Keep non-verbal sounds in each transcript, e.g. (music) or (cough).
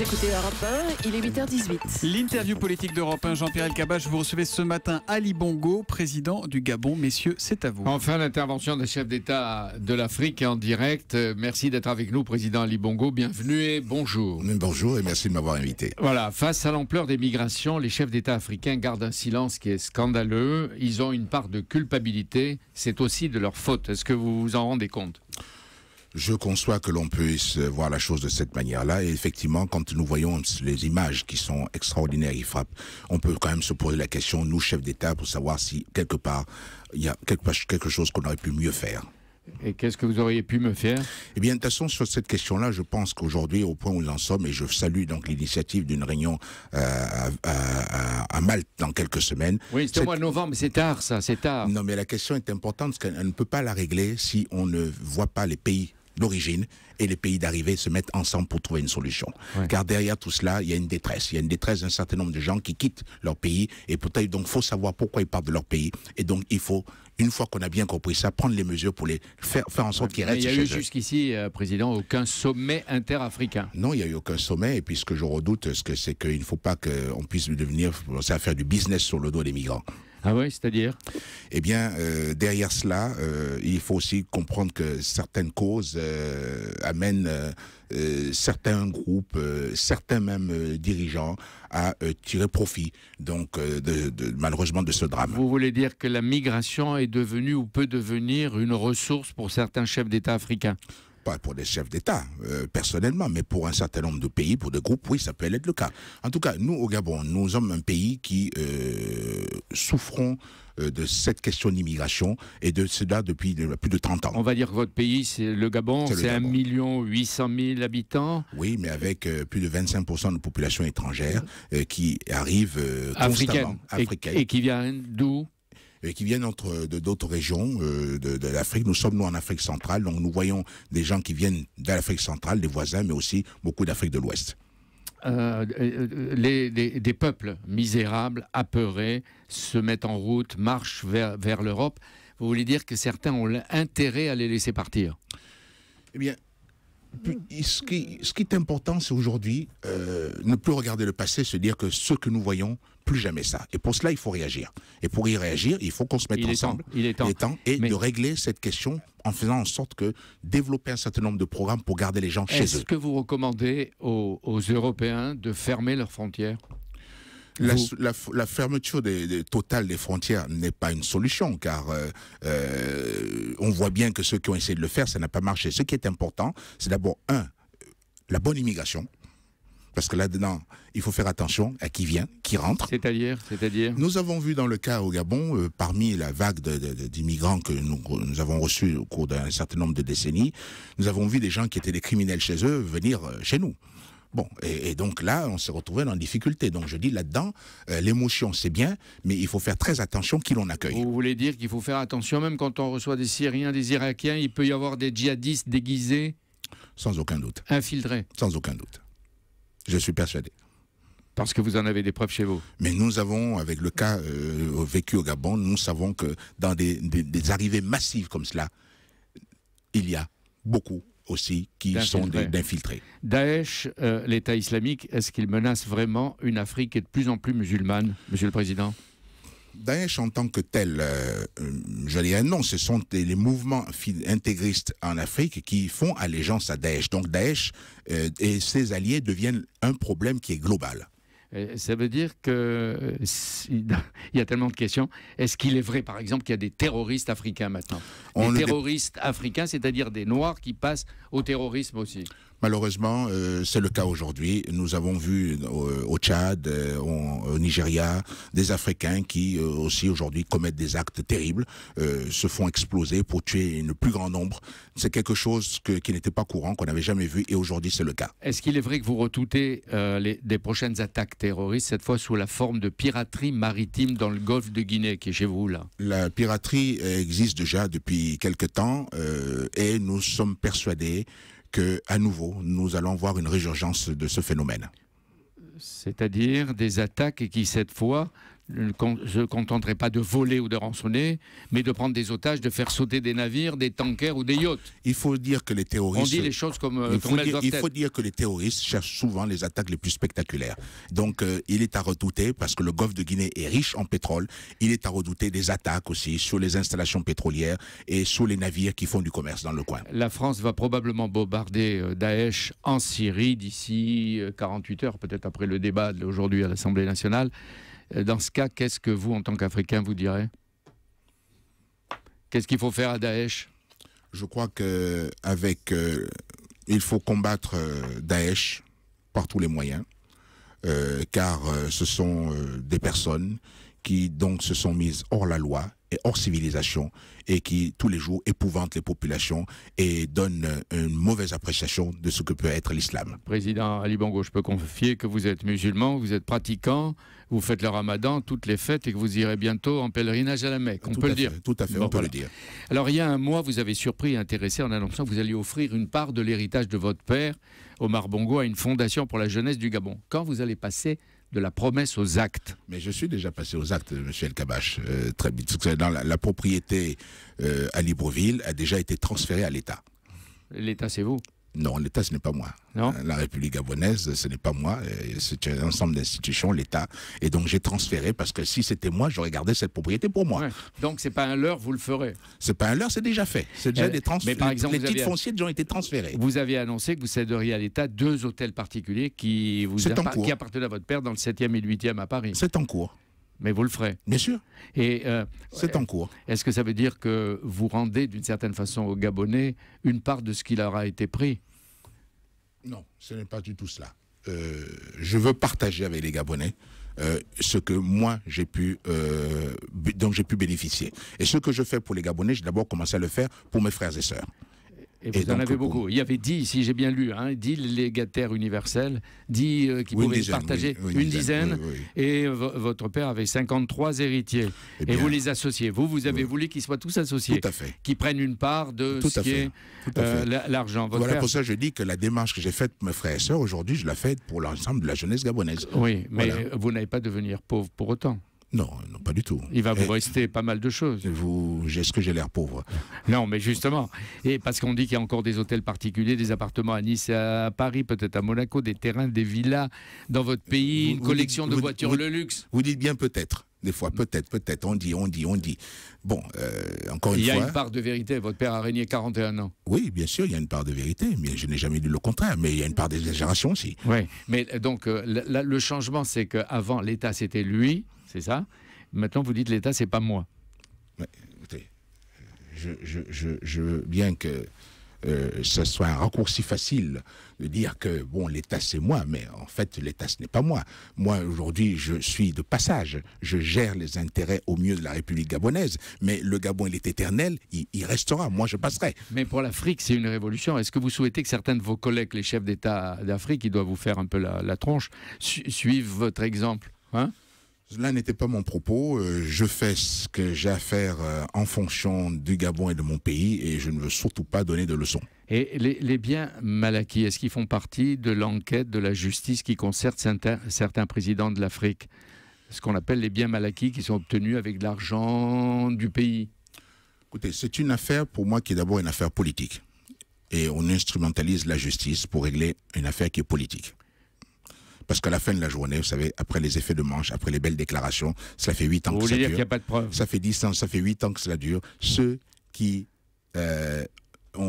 écoutez il est 8h18. L'interview politique d'Europe 1, Jean-Pierre Elkabach, vous recevez ce matin Ali Bongo, président du Gabon. Messieurs, c'est à vous. Enfin, l'intervention des chefs d'État de l'Afrique en direct. Merci d'être avec nous, président Ali Bongo. Bienvenue et bonjour. Bonjour et merci de m'avoir invité. Voilà, face à l'ampleur des migrations, les chefs d'État africains gardent un silence qui est scandaleux. Ils ont une part de culpabilité. C'est aussi de leur faute. Est-ce que vous vous en rendez compte je conçois que l'on puisse euh, voir la chose de cette manière-là. Et effectivement, quand nous voyons les images qui sont extraordinaires, et frappent, on peut quand même se poser la question, nous, chefs d'État, pour savoir si quelque part, il y a quelque chose qu'on aurait pu mieux faire. Et qu'est-ce que vous auriez pu me faire Eh bien, de toute façon, sur cette question-là, je pense qu'aujourd'hui, au point où nous en sommes, et je salue donc l'initiative d'une réunion euh, à, Malte dans quelques semaines. Oui, c'est au mois de novembre, c'est tard ça, c'est tard. Non, mais la question est importante parce qu'on ne peut pas la régler si on ne voit pas les pays d'origine et les pays d'arrivée se mettent ensemble pour trouver une solution. Car derrière tout cela, il y a une détresse. Il y a une détresse d'un certain nombre de gens qui quittent leur pays et peut-être donc faut savoir pourquoi ils partent de leur pays et donc il faut une fois qu'on a bien compris ça, prendre les mesures pour les faire, faire en sorte qu'ils restent chez eux. Il n'y a eu jusqu'ici, euh, Président, aucun sommet interafricain. Non, il n'y a eu aucun sommet. Et puis ce que je redoute, c'est ce qu'il ne faut pas qu'on puisse devenir, à faire du business sur le dos des migrants. Ah oui, c'est-à-dire Eh bien, euh, derrière cela, euh, il faut aussi comprendre que certaines causes euh, amènent certains groupes, certains même dirigeants à tirer profit, donc malheureusement de ce drame. Vous voulez dire que la migration est devenue ou peut devenir une ressource pour certains chefs d'État africains pas pour des chefs d'État euh, personnellement, mais pour un certain nombre de pays, pour des groupes, oui, ça peut être le cas. En tout cas, nous, au Gabon, nous sommes un pays qui euh, souffrons euh, de cette question d'immigration et de cela depuis plus de 30 ans. On va dire que votre pays, c'est le Gabon, c'est 1 million 800 000 habitants. Oui, mais avec euh, plus de 25% de population étrangère qui arrive et qui vient d'où et qui viennent entre, de d'autres régions euh, de, l'Afrique. Nous sommes nous en Afrique centrale, donc nous voyons des gens qui viennent d'Afrique centrale, des voisins, mais aussi beaucoup d'Afrique de l'Ouest. Euh, euh, les, des peuples misérables, apeurés, se mettent en route, marchent vers, vers l'Europe. Vous voulez dire que certains ont intérêt à les laisser partir Eh bien, ce qui, ce qui est important, c'est aujourd'hui ne plus regarder le passé, se dire que ce que nous voyons, plus jamais ça. Et pour cela, il faut réagir. Et pour y réagir, il faut qu'on se mette ensemble. il est temps. et de régler cette question en faisant en sorte que développer un certain nombre de programmes pour garder les gens chez eux. Est-ce que vous recommandez aux, Européens de fermer leurs frontières la, fermeture totale des frontières n'est pas une solution, car euh, euh, on voit bien que ceux qui ont essayé de le faire, ça n'a pas marché. Ce qui est important, c'est d'abord, un, la bonne immigration, parce que là-dedans, il faut faire attention à qui vient, qui rentre. C'est-à-dire, c'est-à-dire. Nous avons vu dans le cas au Gabon, euh, parmi la vague d'immigrants que nous, avons reçus au cours d'un certain nombre de décennies, nous avons vu des gens qui étaient des criminels chez eux venir euh, chez nous. Bon, et, donc là, on s'est retrouvé dans la difficulté. Donc je dis là-dedans, euh, l'émotion c'est bien, mais il faut faire très attention qui l'on accueille. Vous voulez dire qu'il faut faire attention, même quand on reçoit des Syriens, des Irakiens, il peut y avoir des djihadistes déguisés Sans aucun doute. Infiltrés Sans aucun doute. Je suis persuadé. Parce que vous en avez des preuves chez vous. Mais nous avons, avec le cas euh, vécu au Gabon, nous savons que dans des, arrivées massives comme cela, il y a beaucoup aussi qui sont d'infiltrés. Daesh, euh, l'État islamique, est-ce qu'il menace vraiment une Afrique qui est de plus en plus musulmane, Monsieur le Président Daesh en tant que tel, euh, euh, je l'ai non, ce sont les mouvements intégristes en Afrique qui font allégeance à Daesh. Donc Daesh euh, et ses alliés deviennent un problème qui est global. Ça veut dire que (laughs) il y a tellement de questions. Est-ce qu'il est vrai, par exemple, qu'il y a des terroristes africains maintenant Des terroristes africains, c'est-à-dire des noirs qui passent au terrorisme aussi Malheureusement, euh, c'est le cas aujourd'hui. Nous avons vu euh, au Tchad, euh, au Nigeria, des Africains qui aussi aujourd'hui commettent des actes terribles, se font exploser pour tuer le plus grand nombre. C'est quelque chose qui n'était pas courant, qu'on n'avait jamais vu, et aujourd'hui c'est le cas. Est-ce qu'il est vrai que vous retoutez des prochaines attaques terroristes, cette fois sous la forme de piraterie maritime dans le golfe de Guinée, qui est chez vous là La piraterie existe déjà depuis quelque temps, et nous sommes persuadés à nouveau nous allons voir une résurgence de ce phénomène. C'est-à-dire des attaques qui cette fois se contenterait pas de voler ou de rançonner, mais de prendre des otages, de faire sauter des navires, des tankers ou des yachts. Il faut dire que les terroristes. On dit les choses comme. Il, faut, dire, que les terroristes cherchent souvent les attaques les plus spectaculaires. Donc euh, il est à redouter parce que le golfe de Guinée est riche en pétrole. Il est à redouter des attaques aussi sur les installations pétrolières et sur les navires qui font du commerce dans le coin. La France va probablement bombarder euh, Daesh en Syrie d'ici 48 euh, heures, peut-être après le débat d'aujourd'hui à l'Assemblée nationale. Euh, dans ce cas, qu'est-ce que vous, en tant qu'Africain, vous direz Qu'est-ce qu'il faut faire à Daesh Je crois que euh, il faut combattre euh, Daesh par tous les moyens, car ce sont des personnes qui donc se sont mises hors la loi et hors civilisation et qui tous les jours épouvantent les populations et donnent euh, une mauvaise appréciation de ce que peut être l'islam. Président Ali Bongo, je peux confier que vous êtes musulman, vous êtes pratiquant, vous faites le ramadan, toutes les fêtes et que vous irez bientôt en pèlerinage à la Mecque. On peut le dire. Tout à fait, on peut le dire. Alors il y a un mois, vous avez surpris et intéressé en annonçant que vous alliez offrir une part de l'héritage de votre père, Omar Bongo, à une fondation pour la jeunesse du Gabon. Quand vous allez passer de la promesse aux actes. Mais je suis déjà passé aux actes, M. El Kabache. Euh, très vite. la, propriété euh, à Libreville a déjà été transférée à l'État. L'État, c'est vous non, l'État, ce n'est pas moi. La République gabonaise, ce n'est pas moi. C'est un ensemble d'institutions, l'État. Et donc j'ai transféré parce que si c'était moi, j'aurais gardé cette propriété pour moi. Donc, Donc n'est pas un leurre, vous le ferez. Ce n'est pas un leurre, c'est déjà fait. C'est déjà euh, des transferts. Mais par exemple, les titres foncières, fonciers ont été transférés. Vous avez annoncé que vous céderiez à l'État deux hôtels particuliers qui vous qui appartenaient à votre père dans le 7e et 8e à Paris. C'est en cours mais vous le ferez. Bien sûr. Et euh, c'est en cours. Est-ce que ça veut dire que vous rendez d'une certaine façon aux Gabonais une part de ce qui leur a été pris Non, ce n'est pas du tout cela. Euh, je veux partager avec les Gabonais euh, ce que moi j'ai pu dont j'ai pu bénéficier. Et ce que je fais pour les Gabonais, j'ai d'abord commencé à le faire pour mes frères et sœurs. Et vous en avez beaucoup. Il y avait dix, si j'ai bien lu, hein, dix légataires universels, dix euh, qui pouvaient partager une dizaine. Et votre père avait 53 héritiers. Eh et vous les associez. Vous, vous avez voulu qu'ils soient tous associés. Tout fait. prennent une part de ce qui est l'argent. Voilà pour ça je dis que la démarche que j'ai faite pour mes frères et sœurs, aujourd'hui, je la fais pour l'ensemble de la jeunesse gabonaise. Oui, mais vous n'avez pas devenir pauvre pour autant. Non, non, pas du tout. Il va vous rester pas mal de choses. Vous, est-ce que j'ai l'air pauvre (laughs) Non, mais justement, et parce qu'on dit qu'il y a encore des hôtels particuliers, des appartements à Nice, à Paris, peut-être à Monaco, des terrains, des villas dans votre pays, une collection de voitures le luxe. Vous dites bien peut-être des fois, peut-être, peut-être, on dit, on dit, on dit. Bon, euh, encore une fois... Il y a une part de vérité, votre père a régné 41 ans. Oui, bien sûr, il y a une part de vérité, mais je n'ai jamais dit le contraire, mais il y a une part d'exagération aussi. Oui, mais euh, donc, euh, le changement, c'est qu'avant, l'État, c'était lui, c'est ça Maintenant, vous dites, l'État, c'est pas moi. Ouais, écoutez, je, je, je, je, bien que euh, ce soit un raccourci facile de dire que, bon, l'État c'est moi, mais en fait, l'État ce n'est pas moi. Moi, aujourd'hui, je suis de passage. Je gère les intérêts au mieux de la République gabonaise, mais le Gabon, il est éternel, il, restera. Moi, je passerai. Mais pour l'Afrique, c'est une révolution. Est-ce que vous souhaitez que certains de vos collègues, les chefs d'État d'Afrique, qui doivent vous faire un peu la, tronche, suivent votre exemple hein? Cela n'était pas mon propos. Euh, je fais ce que j'ai à faire euh, en fonction du Gabon et de mon pays et je ne veux surtout pas donner de leçons. Et les, biens Malaki, est-ce qu'ils font partie de l'enquête de la justice qui concerne certains, présidents de l'Afrique Ce qu'on appelle les biens acquis qui sont obtenus avec de l'argent du pays Écoutez, c'est une affaire pour moi qui est d'abord une affaire politique. Et on instrumentalise la justice pour régler une affaire qui est politique. Parce qu'à la fin de la journée, vous savez, après les effets de manche, après les belles déclarations, ça fait 8 ans que ça dire qu'il n'y a pas de preuve. Ça fait 10 ans, ça fait 8 ans que cela dure. Ceux qui euh,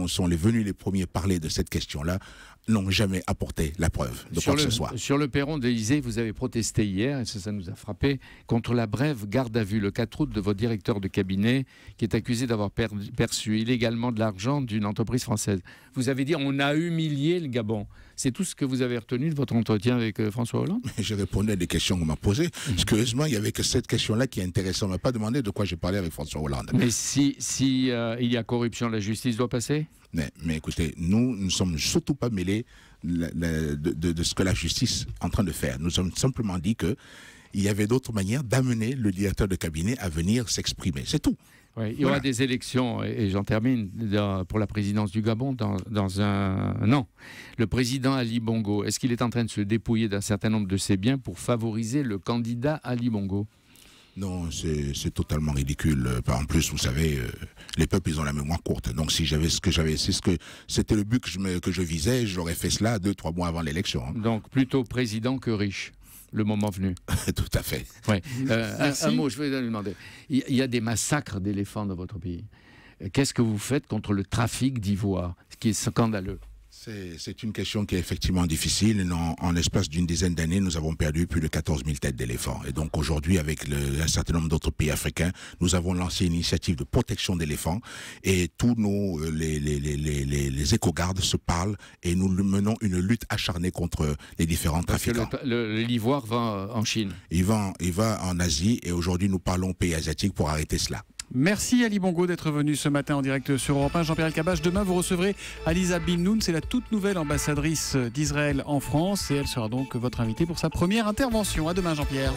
sont les venus les premiers parler de cette question-là n'ont jamais apporté la preuve de quoi que ce soit. Sur le perron d'Elysée, vous avez protesté hier, et ça, nous a frappé, contre la brève garde à vue le 4 août de votre directeur de cabinet, qui est accusé d'avoir perçu illégalement de l'argent d'une entreprise française. Vous avez dit on a humilié le Gabon. C'est tout ce que vous avez retenu de votre entretien avec euh, François Hollande (laughs) Je répondais à des questions qu'on m'a posées. Parce mhm. que, heureusement, il n'y avait que cette question-là qui est intéressante. On m'a pas demandé de quoi j'ai parlé avec François Hollande. Mais si, euh, il y a corruption, la justice doit passer mais, écoutez, nous ne sommes surtout pas mêlés de, ce que la justice est en train de faire. Nous sommes simplement dit que il y avait d'autres manières d'amener le directeur de cabinet à venir s'exprimer. C'est tout. il y aura des élections, et j'en termine, pour la présidence du Gabon dans, dans un non. Le président Ali Bongo, est-ce qu'il est en train de se dépouiller d'un certain nombre de ses biens pour favoriser le candidat Ali Bongo non, c'est totalement ridicule. En plus, vous savez, euh, les peuples, ils ont la mémoire courte. Donc, si j'avais ce que j'avais, c'est ce que c'était le but que je, visais, j'aurais fait cela deux, trois mois avant l'élection. Hein. Donc, plutôt président que riche le moment venu. (laughs) Tout à fait. Euh, un, mot, je vais vous demander. Il y a des massacres d'éléphants dans votre pays. Qu'est-ce que vous faites contre le trafic d'ivoire, ce qui est scandaleux c'est une question qui est effectivement difficile. En, l'espace d'une dizaine d'années, nous avons perdu plus de 14 000 têtes d'éléphants. Et donc aujourd'hui, avec un certain nombre d'autres pays africains, nous avons lancé une initiative de protection d'éléphants. Et tous nos euh, les, éco-gardes se parlent et nous menons une lutte acharnée contre les différents trafiquants. L'ivoire va euh, en Chine. Il va, il va en Asie et aujourd'hui, nous parlons pays asiatiques pour arrêter cela. Merci Ali Bongo d'être venu ce matin en direct sur Europe 1. Jean-Pierre Elkabach, demain vous recevrez Aliza Noun, c'est la toute nouvelle ambassadrice d'Israël en France et elle sera donc votre invitée pour sa première intervention. À demain Jean-Pierre.